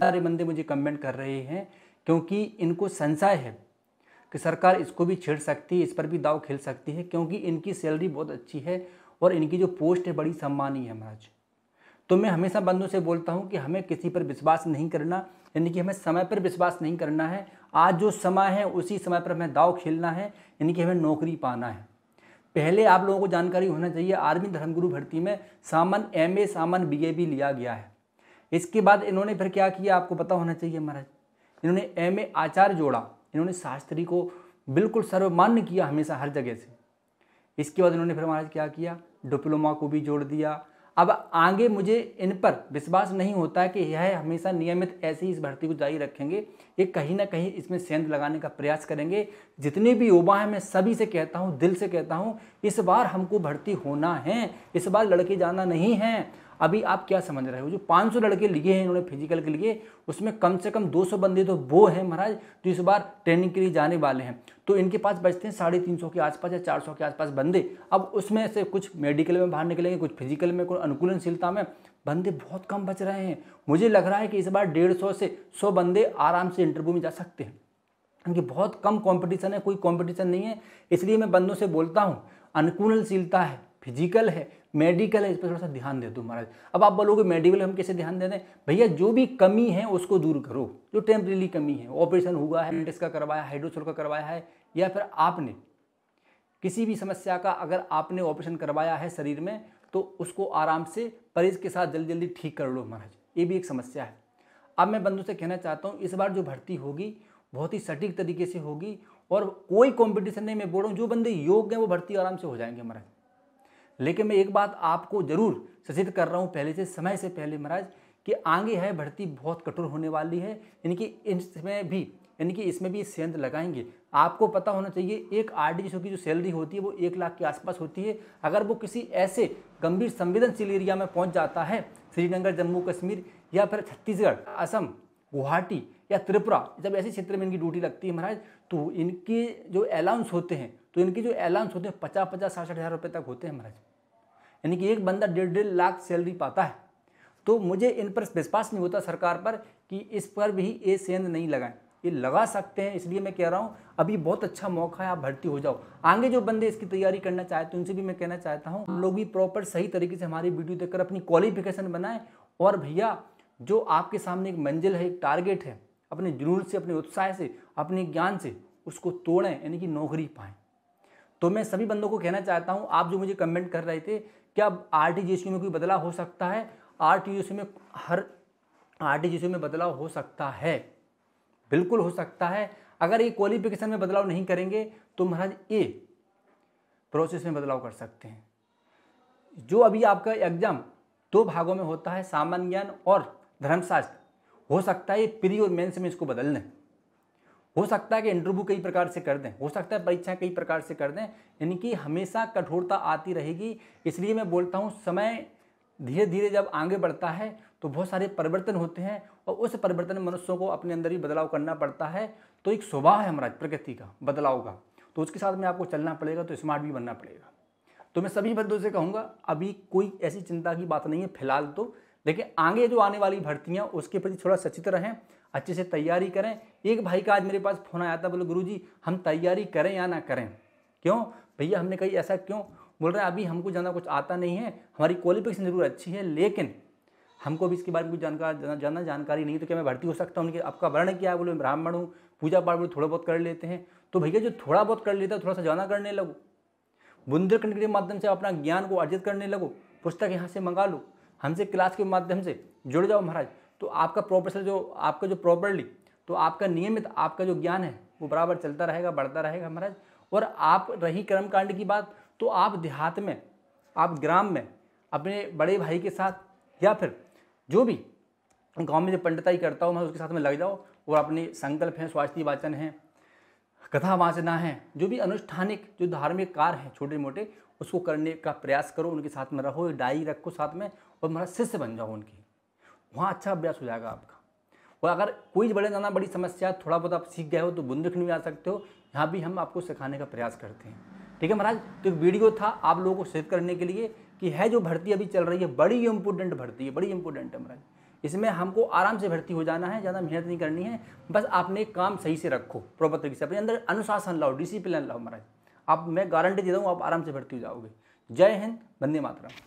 सारे बंदे मुझे कमेंट कर रहे हैं क्योंकि इनको संशय है कि सरकार इसको भी छेड़ सकती है इस पर भी दाव खेल सकती है क्योंकि इनकी सैलरी बहुत अच्छी है और इनकी जो पोस्ट है बड़ी सम्मानीय है महाराज तो मैं हमेशा बंदों से बोलता हूँ कि हमें किसी पर विश्वास नहीं करना यानी कि हमें समय पर विश्वास नहीं करना है आज जो समय है उसी समय पर हमें दाव खेलना है यानी कि हमें नौकरी पाना है पहले आप लोगों को जानकारी होना चाहिए आर्मी धर्मगुरु भर्ती में सामान एम ए सामान बी ए भी लिया गया है इसके बाद इन्होंने फिर क्या किया आपको पता होना चाहिए महाराज इन्होंने एम ए आचार्य जोड़ा इन्होंने शास्त्री को बिल्कुल सर्वमान्य किया हमेशा हर जगह से इसके बाद इन्होंने फिर महाराज क्या किया डिप्लोमा को भी जोड़ दिया अब आगे मुझे इन पर विश्वास नहीं होता कि यह हमेशा नियमित ऐसे ही इस भर्ती को जारी रखेंगे ये कहीं ना कहीं इसमें सेंध लगाने का प्रयास करेंगे जितने भी युवा हैं मैं सभी से कहता हूँ दिल से कहता हूँ इस बार हमको भर्ती होना है इस बार लड़के जाना नहीं है अभी आप क्या समझ रहे हो जो 500 लड़के लिए हैं इन्होंने फिजिकल के लिए उसमें कम से कम 200 बंदे तो वो हैं महाराज जो इस बार ट्रेनिंग के लिए जाने वाले हैं तो इनके पास बचते हैं साढ़े तीन सौ के आसपास या चार सौ के आसपास बंदे अब उसमें से कुछ मेडिकल में बाहर निकलेंगे कुछ फिजिकल में कुछ अनुकूलनशीलता में बंदे बहुत कम बच रहे हैं मुझे लग रहा है कि इस बार डेढ़ सौ से सौ बंदे आराम से इंटरव्यू में जा सकते हैं क्योंकि बहुत कम कंपटीशन है कोई कंपटीशन नहीं है इसलिए मैं बंदों से बोलता हूँ अनुकूलनशीलता है फिजिकल है मेडिकल है इस पर थोड़ा सा ध्यान दे दो महाराज अब आप बोलोगे मेडिकल हम कैसे ध्यान दे दें भैया जो भी कमी है उसको दूर करो जो टेम्परेली कमी है ऑपरेशन हुआ है मेडिस का करवाया हाइड्रोसोल का करवाया है या फिर आपने किसी भी समस्या का अगर आपने ऑपरेशन करवाया है शरीर में तो उसको आराम से परहेज के साथ जल्दी जल्दी ठीक कर लो महाराज ये भी एक समस्या है अब मैं बंधु से कहना चाहता हूँ इस बार जो भर्ती होगी बहुत ही सटीक तरीके से होगी और कोई कंपटीशन नहीं मैं बोल रहा हूँ जो बंदे योग्य हैं वो भर्ती आराम से हो जाएंगे महाराज लेकिन मैं एक बात आपको ज़रूर सचेत कर रहा हूँ पहले से समय से पहले महाराज कि आगे है भर्ती बहुत कठोर होने वाली है यानी कि इसमें भी यानी कि इसमें भी सेंध लगाएंगे आपको पता होना चाहिए एक आर डी की जो सैलरी होती है वो एक लाख के आसपास होती है अगर वो किसी ऐसे गंभीर संवेदनशील एरिया में पहुंच जाता है श्रीनगर जम्मू कश्मीर या फिर छत्तीसगढ़ असम गुवाहाटी या त्रिपुरा जब ऐसे क्षेत्र में इनकी ड्यूटी लगती है महाराज तो इनके जो अलाउंस होते हैं तो इनके जो अलाउंस होते हैं पचास पचास साठ साठ हज़ार रुपये तक होते हैं महाराज यानी कि एक बंदा डेढ़ डेढ़ लाख सैलरी पाता है तो मुझे इन पर विश्वास नहीं होता सरकार पर कि इस पर भी ये सेंध नहीं लगाएं ये लगा सकते हैं इसलिए मैं कह रहा हूँ अभी बहुत अच्छा मौका है आप भर्ती हो जाओ आगे जो बंदे इसकी तैयारी करना चाहते हैं उनसे भी मैं कहना चाहता हूँ लोग भी प्रॉपर सही तरीके से हमारी वीडियो देखकर अपनी क्वालिफिकेशन बनाएं और भैया जो आपके सामने एक मंजिल है एक टारगेट है अपने जुनून से अपने उत्साह से अपने ज्ञान से उसको तोड़ें यानी कि नौकरी पाएं तो मैं सभी बंदों को कहना चाहता हूँ आप जो मुझे कमेंट कर रहे थे क्या आर टी में कोई बदलाव हो सकता है आर में हर आर में बदलाव हो सकता है बिल्कुल हो सकता है अगर ये क्वालिफिकेशन में बदलाव नहीं करेंगे तो महाराज ये प्रोसेस में बदलाव कर सकते हैं जो अभी आपका एग्जाम दो भागों में होता है सामान्य ज्ञान और धर्मशास्त्र हो सकता है ये प्री और मेंस में इसको बदल लें हो सकता है कि इंटरव्यू कई प्रकार से कर दें हो सकता है परीक्षा कई प्रकार से कर दें यानी कि हमेशा कठोरता आती रहेगी इसलिए मैं बोलता हूँ समय धीरे धीरे जब आगे बढ़ता है तो बहुत सारे परिवर्तन होते हैं और उस परिवर्तन में मनुष्यों को अपने अंदर ही बदलाव करना पड़ता है तो एक स्वभाव है हमारा प्रकृति का बदलाव का तो उसके साथ में आपको चलना पड़ेगा तो स्मार्ट भी बनना पड़ेगा तो मैं सभी बंदों से कहूँगा अभी कोई ऐसी चिंता की बात नहीं है फिलहाल तो देखिए आगे जो आने वाली भर्तियाँ उसके प्रति थोड़ा सचेत रहें अच्छे से तैयारी करें एक भाई का आज मेरे पास फ़ोन आया था बोले गुरु जी हम तैयारी करें या ना करें क्यों भैया हमने कही ऐसा क्यों बोल रहे हैं अभी हमको जाना कुछ आता नहीं है हमारी क्वालिफिकेशन ज़रूर अच्छी है लेकिन हमको भी इसके बारे में कुछ जानकार जाना जानकारी नहीं तो क्या मैं भर्ती हो सकता हूँ उनके आपका वर्ण क्या है बोले मैं ब्राह्मण हूँ पूजा पाठ बोले थोड़ा बहुत कर लेते हैं तो भैया जो थोड़ा बहुत कर लेता है थोड़ा सा जाना करने लगो बुंदेलखंड के माध्यम से अपना ज्ञान को अर्जित करने लगो पुस्तक यहाँ से मंगा लो हमसे क्लास के माध्यम से जुड़ जाओ महाराज तो आपका प्रोफेशनल जो आपका जो प्रॉपरली तो आपका नियमित आपका जो ज्ञान है वो बराबर चलता रहेगा बढ़ता रहेगा महाराज और आप रही कर्मकांड की बात तो आप देहात में आप ग्राम में अपने बड़े भाई के साथ या फिर जो भी गांव में जो पंडिताई करता हो मैं उसके साथ में लग जाओ और अपने संकल्प हैं स्वास्थ्य वाचन हैं कथा वाचना है जो भी अनुष्ठानिक जो धार्मिक कार्य हैं छोटे मोटे उसको करने का प्रयास करो उनके साथ में रहो डायरी रखो साथ में और हमारा शिष्य बन जाओ उनकी वहाँ अच्छा अभ्यास हो जाएगा आपका और अगर कोई बड़े जाना बड़ी समस्या थोड़ा बहुत आप सीख गए हो तो बुंदेलखंड भी आ सकते हो यहाँ भी हम आपको सिखाने का प्रयास करते हैं ठीक है महाराज तो एक वीडियो था आप लोगों को शेयर करने के लिए कि है जो भर्ती अभी चल रही है बड़ी इंपोर्टेंट भर्ती है बड़ी इम्पोर्टेंट है महाराज इसमें हमको आराम से भर्ती हो जाना है ज़्यादा मेहनत नहीं करनी है बस आपने काम सही से रखो प्रॉपर तरीके से अपने अंदर अनुशासन लाओ डिसिप्लिन लाओ महाराज आप मैं गारंटी देता हूँ आप आराम से भर्ती हो जाओगे जय हिंद बंदे मातरम